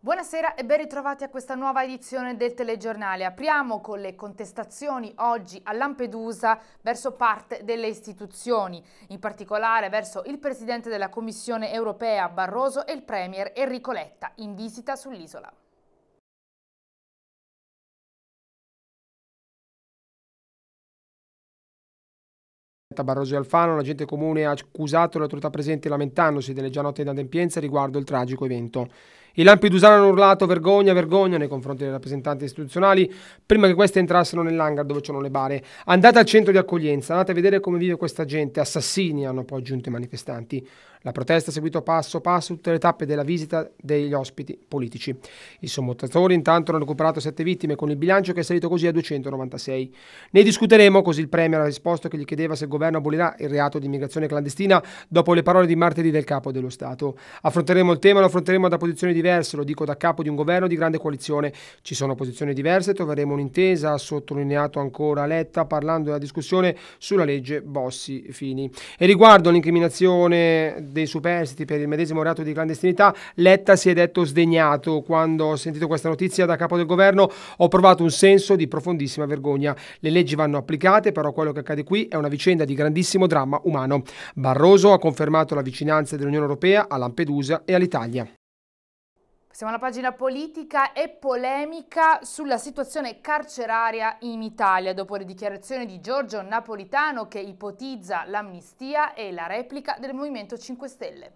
Buonasera e ben ritrovati a questa nuova edizione del telegiornale. Apriamo con le contestazioni oggi a Lampedusa verso parte delle istituzioni, in particolare verso il Presidente della Commissione europea Barroso e il Premier Enrico Letta in visita sull'isola. Barroso e Alfano, l'agente comune ha accusato le autorità presenti lamentandosi delle già note inadempienze riguardo il tragico evento. I Lampedusani hanno urlato vergogna, vergogna nei confronti dei rappresentanti istituzionali prima che queste entrassero nell'hangar dove c'erano le bare. Andate al centro di accoglienza, andate a vedere come vive questa gente. Assassini hanno poi aggiunto i manifestanti. La protesta ha seguito passo passo tutte le tappe della visita degli ospiti politici. I sommottatori intanto hanno recuperato 7 vittime con il bilancio che è salito così a 296. Ne discuteremo, così il Premier ha risposto che gli chiedeva se il governo abolirà il reato di immigrazione clandestina dopo le parole di martedì del capo dello Stato. Affronteremo il tema, lo affronteremo da posizioni diverse, lo dico da capo di un governo di grande coalizione. Ci sono posizioni diverse, troveremo un'intesa, ha sottolineato ancora Letta parlando della discussione sulla legge Bossi-Fini. E riguardo l'incriminazione dei superstiti per il medesimo reato di clandestinità, Letta si è detto sdegnato. Quando ho sentito questa notizia da capo del governo ho provato un senso di profondissima vergogna. Le leggi vanno applicate, però quello che accade qui è una vicenda di grandissimo dramma umano. Barroso ha confermato la vicinanza dell'Unione Europea a Lampedusa e all'Italia. Siamo alla pagina politica e polemica sulla situazione carceraria in Italia dopo le dichiarazioni di Giorgio Napolitano che ipotizza l'amnistia e la replica del Movimento 5 Stelle.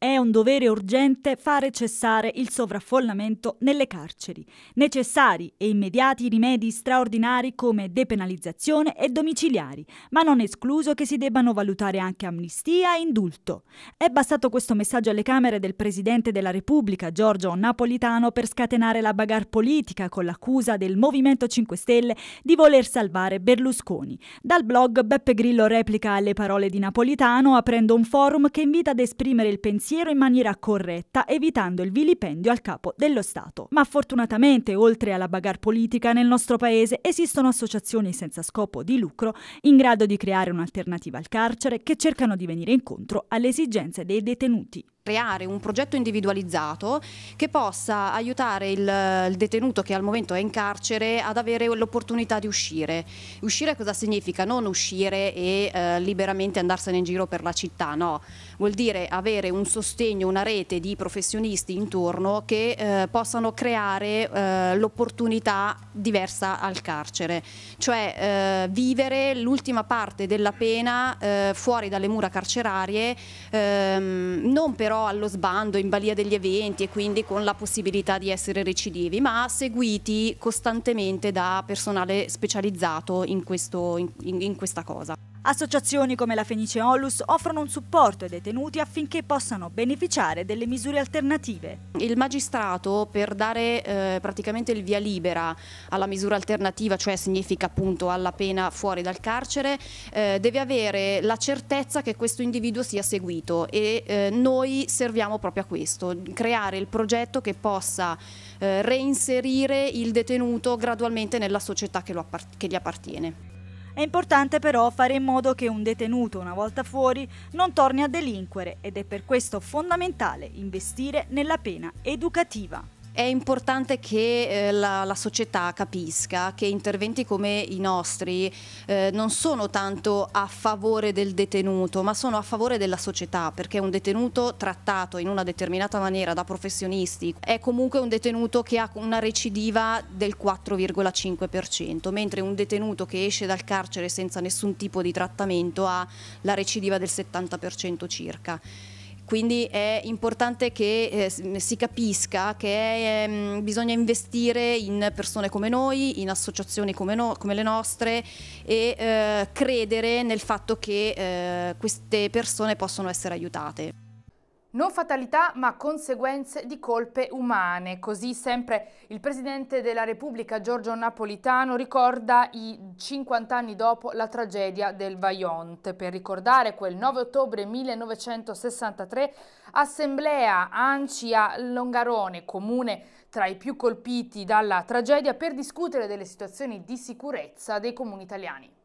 È un dovere urgente fare cessare il sovraffollamento nelle carceri. Necessari e immediati rimedi straordinari come depenalizzazione e domiciliari, ma non escluso che si debbano valutare anche amnistia e indulto. È bastato questo messaggio alle Camere del Presidente della Repubblica, Giorgio Napolitano, per scatenare la bagarre politica con l'accusa del Movimento 5 Stelle di voler salvare Berlusconi. Dal blog Beppe Grillo replica alle parole di Napolitano aprendo un forum che invita ad esprimere il pensiero pensiero in maniera corretta, evitando il vilipendio al capo dello Stato. Ma fortunatamente, oltre alla bagarre politica, nel nostro paese esistono associazioni senza scopo di lucro in grado di creare un'alternativa al carcere che cercano di venire incontro alle esigenze dei detenuti creare un progetto individualizzato che possa aiutare il, il detenuto che al momento è in carcere ad avere l'opportunità di uscire. Uscire cosa significa? Non uscire e eh, liberamente andarsene in giro per la città, no. Vuol dire avere un sostegno, una rete di professionisti intorno che eh, possano creare eh, l'opportunità diversa al carcere, cioè eh, vivere l'ultima parte della pena eh, fuori dalle mura carcerarie, ehm, non però però allo sbando, in balia degli eventi e quindi con la possibilità di essere recidivi, ma seguiti costantemente da personale specializzato in, questo, in, in questa cosa. Associazioni come la Fenice Onlus offrono un supporto ai detenuti affinché possano beneficiare delle misure alternative. Il magistrato per dare eh, praticamente il via libera alla misura alternativa, cioè significa appunto alla pena fuori dal carcere, eh, deve avere la certezza che questo individuo sia seguito e eh, noi serviamo proprio a questo, creare il progetto che possa eh, reinserire il detenuto gradualmente nella società che, che gli appartiene. È importante però fare in modo che un detenuto una volta fuori non torni a delinquere ed è per questo fondamentale investire nella pena educativa è importante che eh, la, la, società capisca che interventi come i nostri eh, non sono tanto a favore del detenuto, ma sono a favore della società, perché un detenuto trattato in una determinata maniera da professionisti è comunque un detenuto che ha una recidiva del 4,5%, mentre un detenuto che esce dal carcere senza nessun tipo di trattamento ha la recidiva del 70% circa quindi è importante che eh, si capisca che eh, bisogna investire in persone come noi, in associazioni come, no, come le nostre e eh, credere nel fatto che eh, queste persone possono essere aiutate. Non fatalità ma conseguenze di colpe umane, così sempre il Presidente della Repubblica Giorgio Napolitano ricorda i 50 anni dopo la tragedia del Vaillant. Per ricordare quel 9 ottobre 1963 Assemblea Ancia Longarone, comune tra i più colpiti dalla tragedia, per discutere delle situazioni di sicurezza dei comuni italiani.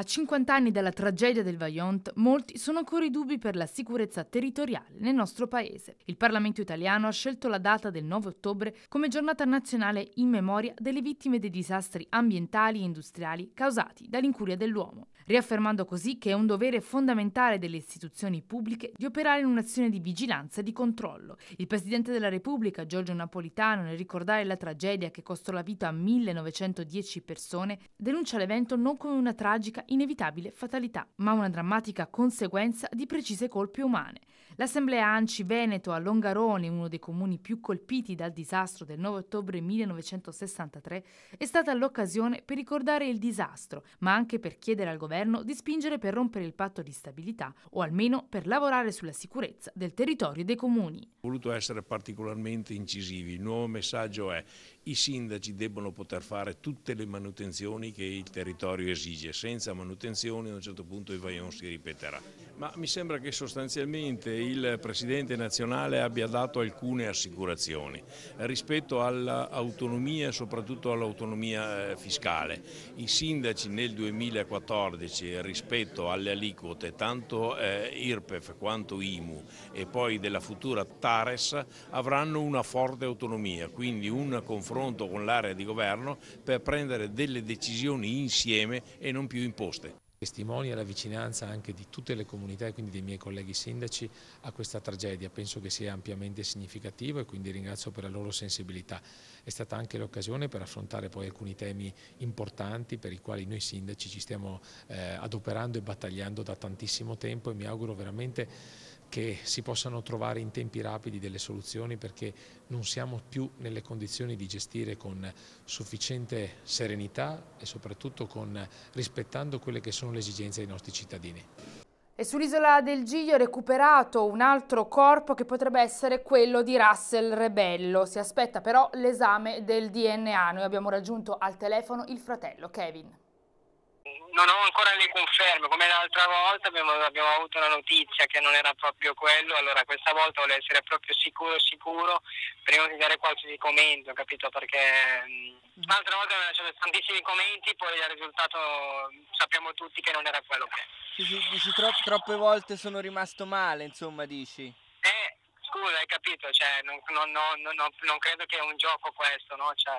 A 50 anni dalla tragedia del Vaillant, molti sono ancora i dubbi per la sicurezza territoriale nel nostro paese. Il Parlamento italiano ha scelto la data del 9 ottobre come giornata nazionale in memoria delle vittime dei disastri ambientali e industriali causati dall'incuria dell'uomo, riaffermando così che è un dovere fondamentale delle istituzioni pubbliche di operare in un'azione di vigilanza e di controllo. Il Presidente della Repubblica, Giorgio Napolitano, nel ricordare la tragedia che costò la vita a 1910 persone, denuncia l'evento non come una tragica inevitabile fatalità, ma una drammatica conseguenza di precise colpe umane. L'Assemblea Anci Veneto a Longarone, uno dei comuni più colpiti dal disastro del 9 ottobre 1963, è stata l'occasione per ricordare il disastro, ma anche per chiedere al governo di spingere per rompere il patto di stabilità o almeno per lavorare sulla sicurezza del territorio dei comuni. Ho voluto essere particolarmente incisivi. Il nuovo messaggio è i sindaci debbono poter fare tutte le manutenzioni che il territorio esige. Senza manutenzioni a un certo punto il vaion si ripeterà. Ma mi sembra che sostanzialmente il Presidente nazionale abbia dato alcune assicurazioni rispetto all'autonomia e soprattutto all'autonomia eh, fiscale. I sindaci nel 2014 rispetto alle aliquote tanto eh, IRPEF quanto IMU e poi della futura TARES avranno una forte autonomia, quindi un confronto con l'area di governo per prendere delle decisioni insieme e non più imposte testimonia la vicinanza anche di tutte le comunità e quindi dei miei colleghi sindaci a questa tragedia. Penso che sia ampiamente significativo e quindi ringrazio per la loro sensibilità. È stata anche l'occasione per affrontare poi alcuni temi importanti per i quali noi sindaci ci stiamo eh, adoperando e battagliando da tantissimo tempo e mi auguro veramente che si possano trovare in tempi rapidi delle soluzioni perché non siamo più nelle condizioni di gestire con sufficiente serenità e soprattutto con, rispettando quelle che sono le esigenze dei nostri cittadini. E sull'isola del Giglio è recuperato un altro corpo che potrebbe essere quello di Russell Rebello. Si aspetta però l'esame del DNA. Noi abbiamo raggiunto al telefono il fratello Kevin non ho ancora le conferme, come l'altra volta abbiamo, abbiamo, avuto una notizia che non era proprio quello, allora questa volta voglio essere proprio sicuro sicuro prima di dare qualsiasi commento, capito? Perché mm, mm. l'altra volta lasciato tantissimi commenti, poi il risultato sappiamo tutti che non era quello che... Dici, dici tro- troppe volte sono rimasto male, insomma, dici? scusa, hai capito? Cioè, non, non, non, non, credo che è un gioco questo, no? Cioè,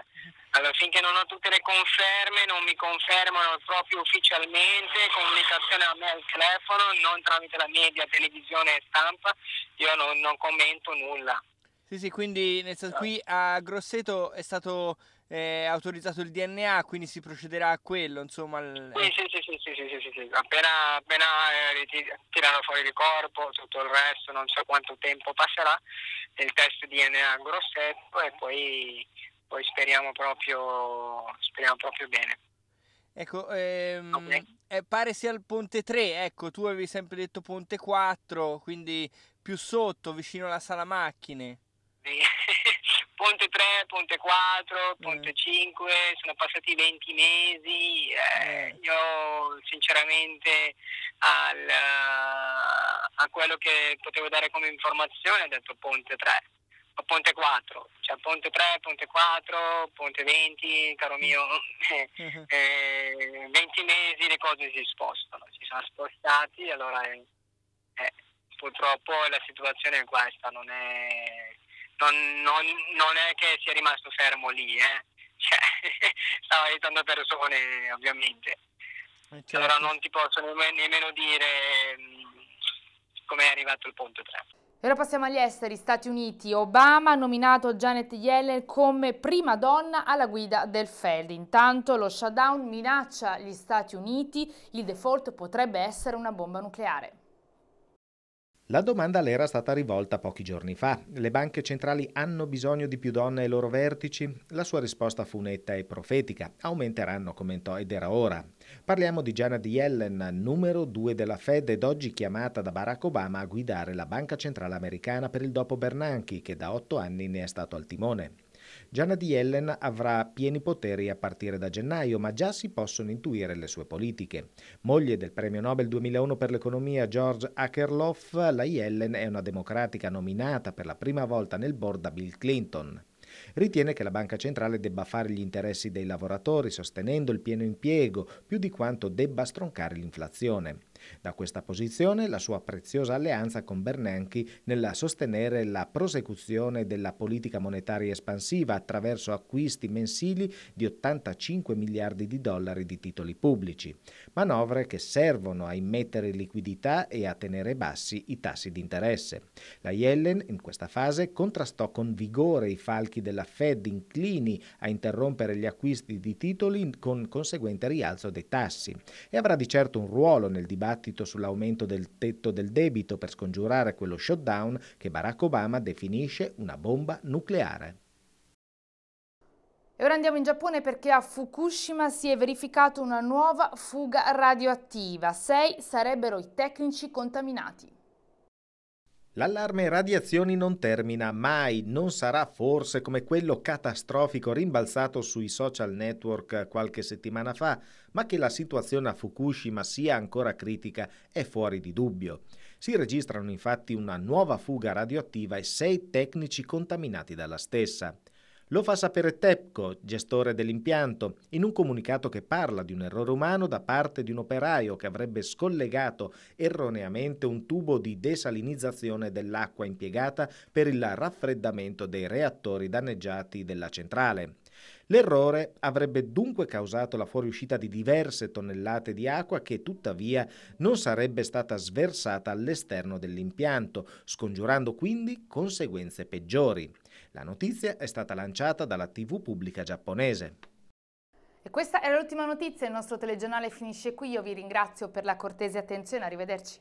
allora, finché non ho tutte le conferme, non mi confermano proprio ufficialmente, comunicazione a me al telefono, non tramite la media, televisione e stampa, io non, commento nulla. Sì, sì, quindi nel senso, qui a Grosseto è stato eh, autorizzato il DNA, quindi si procederà a quello, insomma. L... Sì, sì, sì, sì, sì, sì, sì, sì. appena, appena eh, tirano fuori il corpo, tutto il resto, non so quanto tempo passerà, il test DNA grossetto e poi, poi speriamo, proprio, speriamo proprio bene. Ecco, ehm, okay. eh, pare sia il ponte 3, ecco, tu avevi sempre detto ponte 4, quindi più sotto, vicino alla sala macchine. Ponte 3, Ponte 4, eh. Ponte 5, sono passati 20 mesi, eh, eh, io sinceramente al, eh, a quello che potevo dare come informazione ho detto Ponte 3, o Ponte 4, cioè Ponte 3, Ponte 4, Ponte 20, caro mm. mio, eh, 20 mesi le cose si spostano, si sono spostati, allora purtroppo la situazione è questa, non è non, non, non è che sia rimasto fermo lì, eh. cioè, stava aiutando persone ovviamente. Eh, certo. Allora non ti posso nemmeno dire mm, come è arrivato il punto 3. E ora passiamo agli esteri, Stati Uniti. Obama ha nominato Janet Yellen come prima donna alla guida del Fed. Intanto lo shutdown minaccia gli Stati Uniti, il default potrebbe essere una bomba nucleare. La domanda le era stata rivolta pochi giorni fa. Le banche centrali hanno bisogno di più donne ai loro vertici? La sua risposta fu netta e profetica. Aumenteranno, commentò, ed era ora. Parliamo di Janet Yellen, numero 2 della Fed ed oggi chiamata da Barack Obama a guidare la Banca Centrale Americana per il dopo Bernanke, che da otto anni ne è stato al timone. Gianna Di Ellen avrà pieni poteri a partire da gennaio, ma già si possono intuire le sue politiche. Moglie del premio Nobel 2001 per l'economia George Akerlof, la Yellen è una democratica nominata per la prima volta nel board da Bill Clinton. Ritiene che la banca centrale debba fare gli interessi dei lavoratori sostenendo il pieno impiego più di quanto debba stroncare l'inflazione. Da questa posizione la sua preziosa alleanza con Bernanke nel sostenere la prosecuzione della politica monetaria espansiva attraverso acquisti mensili di 85 miliardi di dollari di titoli pubblici, manovre che servono a immettere liquidità e a tenere bassi i tassi di interesse. La Yellen in questa fase contrastò con vigore i falchi della Fed inclini a interrompere gli acquisti di titoli con conseguente rialzo dei tassi e avrà di certo un ruolo nel dibattito dibattito sull'aumento del tetto del debito per scongiurare quello shutdown che Barack Obama definisce una bomba nucleare. E ora andiamo in Giappone perché a Fukushima si è verificata una nuova fuga radioattiva. Sei sarebbero i tecnici contaminati. L'allarme radiazioni non termina mai, non sarà forse come quello catastrofico rimbalzato sui social network qualche settimana fa, ma che la situazione a Fukushima sia ancora critica è fuori di dubbio. Si registrano infatti una nuova fuga radioattiva e sei tecnici contaminati dalla stessa. Lo fa sapere Tepco, gestore dell'impianto, in un comunicato che parla di un errore umano da parte di un operaio che avrebbe scollegato erroneamente un tubo di desalinizzazione dell'acqua impiegata per il raffreddamento dei reattori danneggiati della centrale. L'errore avrebbe dunque causato la fuoriuscita di diverse tonnellate di acqua che tuttavia non sarebbe stata sversata all'esterno dell'impianto, scongiurando quindi conseguenze peggiori. La notizia è stata lanciata dalla TV pubblica giapponese. E questa era l'ultima notizia, il nostro telegiornale finisce qui, io vi ringrazio per la cortese attenzione, arrivederci.